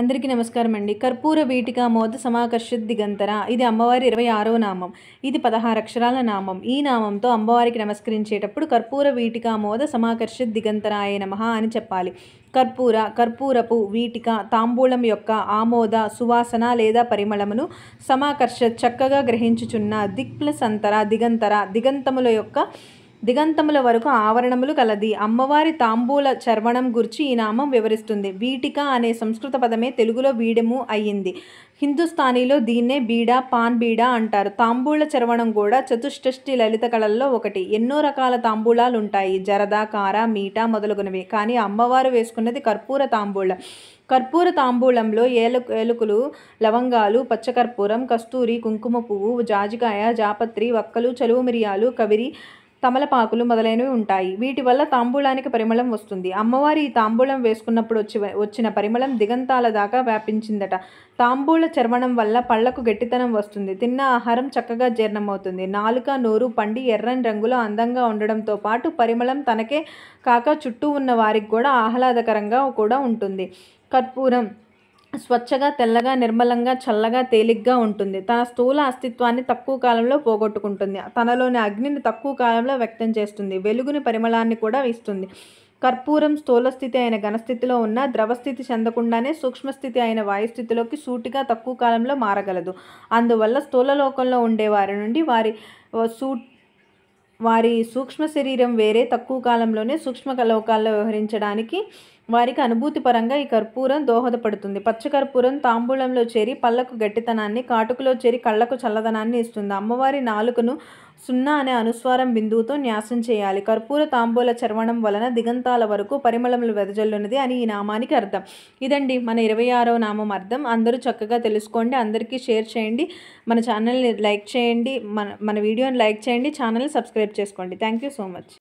అందరికీ నమస్కారం అండి కర్పూర వీటిక మోద సమాకర్షిత్ దిగంతర ఇది అమ్మవారి ఇరవై ఆరో నామం ఇది పదహారు అక్షరాల నామం ఈ నామంతో అమ్మవారికి నమస్కరించేటప్పుడు కర్పూర వీటిక మోద సమాకర్షిత్ అయిన నమ అని చెప్పాలి కర్పూర కర్పూరపు వీటిక తాంబూలం యొక్క ఆమోద సువాసన లేదా పరిమళమును సమాకర్ష చక్కగా గ్రహించుచున్న దిక్ ప్లస్ అంతర దిగంతర దిగంతముల యొక్క దిగంతముల వరకు ఆవరణములు కలది అమ్మవారి తాంబూల చర్వణం గురించి ఈ నామం వివరిస్తుంది వీటిక అనే సంస్కృత పదమే తెలుగులో వీడెము అయ్యింది హిందుస్థానీలో దీన్నే బీడ పాన్ బీడ అంటారు తాంబూల చర్వణం కూడా చతుష్టష్టి లలిత కళల్లో ఒకటి ఎన్నో రకాల తాంబూలాలు ఉంటాయి జరద కార మీట మొదలగునవి కానీ అమ్మవారు వేసుకున్నది కర్పూర తాంబూల కర్పూర తాంబూలంలో ఏలు ఏలుకులు లవంగాలు పచ్చకర్పూరం కస్తూరి కుంకుమ పువ్వు జాజికాయ జాపత్రి వక్కలు చలువు మిరియాలు కవిరి తమలపాకులు మొదలైనవి ఉంటాయి వీటి వల్ల తాంబూలానికి పరిమళం వస్తుంది అమ్మవారి ఈ తాంబూలం వేసుకున్నప్పుడు వచ్చి వచ్చిన పరిమళం దిగంతాల దాకా వ్యాపించిందట తాంబూల చర్మణం వల్ల పళ్లకు గట్టితనం వస్తుంది తిన్న ఆహారం చక్కగా జీర్ణమవుతుంది నాలుక నోరు పండి ఎర్రని రంగులో అందంగా ఉండడంతో పాటు పరిమళం తనకే కాక చుట్టూ ఉన్న వారికి కూడా ఆహ్లాదకరంగా కూడా ఉంటుంది కర్పూరం స్వచ్ఛగా తెల్లగా నిర్మలంగా చల్లగా తేలిగ్గా ఉంటుంది తన స్థూల అస్తిత్వాన్ని తక్కువ కాలంలో పోగొట్టుకుంటుంది తనలోని అగ్నిని తక్కువ కాలంలో వ్యక్తం చేస్తుంది వెలుగుని పరిమళాన్ని కూడా ఇస్తుంది కర్పూరం స్థూలస్థితి అయిన ఘనస్థితిలో ఉన్న ద్రవస్థితి చెందకుండానే సూక్ష్మస్థితి అయిన వాయుస్థితిలోకి సూటిగా తక్కువ కాలంలో మారగలదు అందువల్ల స్థూల లోకంలో ఉండే వారి నుండి వారి సూ వారి సూక్ష్మ శరీరం వేరే తక్కువ కాలంలోనే సూక్ష్మ లోకాల్లో వ్యవహరించడానికి వారికి అనుభూతి పరంగా ఈ కర్పూరం దోహదపడుతుంది పచ్చకర్పూరం తాంబూలంలో చేరి పళ్ళకు గట్టితనాన్ని కాటుకులో చేరి కళ్ళకు చల్లదనాన్ని ఇస్తుంది అమ్మవారి నాలుకను సున్నా అనే అనుస్వారం బిందువుతో న్యాసం చేయాలి కర్పూర తాంబూల చర్వణం వలన దిగంతాల వరకు పరిమళములు వెదజల్లున్నది అని ఈ నామానికి అర్థం ఇదండి మన ఇరవై ఆరో నామం అర్థం అందరూ చక్కగా తెలుసుకోండి అందరికీ షేర్ చేయండి మన ఛానల్ని లైక్ చేయండి మన మన వీడియోని లైక్ చేయండి ఛానల్ని సబ్స్క్రైబ్ చేసుకోండి థ్యాంక్ యూ సో మచ్